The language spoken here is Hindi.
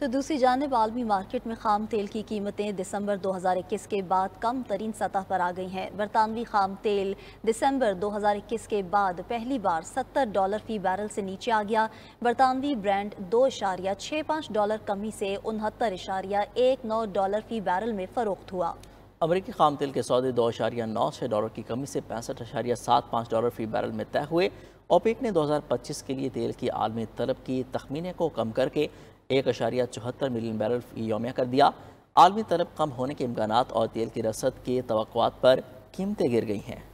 तो दूसरी जानब आलमी मार्केट में खाम तेल की कीमतें दिसंबर 2021 के बाद कम तरीन सतह पर आ गई हैं बरतानवी खाम तेल दिसंबर 2021 के बाद पहली बार 70 डॉलर फी बैरल से नीचे आ गया बरतानवी ब्रांड दो इशारिया छः पाँच डॉलर कमी से उनहत्तर इशारिया एक नौ डॉलर फी बैरल में फ़रोख्त हुआ अमरीकी खाम तेल के सौदे दो इशारिया नौ छः डॉलर की कमी से पैंसठ इशारिया सात पाँच डॉलर फी बैरल में तय हुए ओपेक ने 2025 के लिए तेल की आलमी तलब की तखमीने को कम करके एक अशारिया चौहत्तर मिलियन बैरल योमिया कर दिया आलमी तलब कम होने के इम्कान और तेल की रसद के तो पर कीमतें गिर गई हैं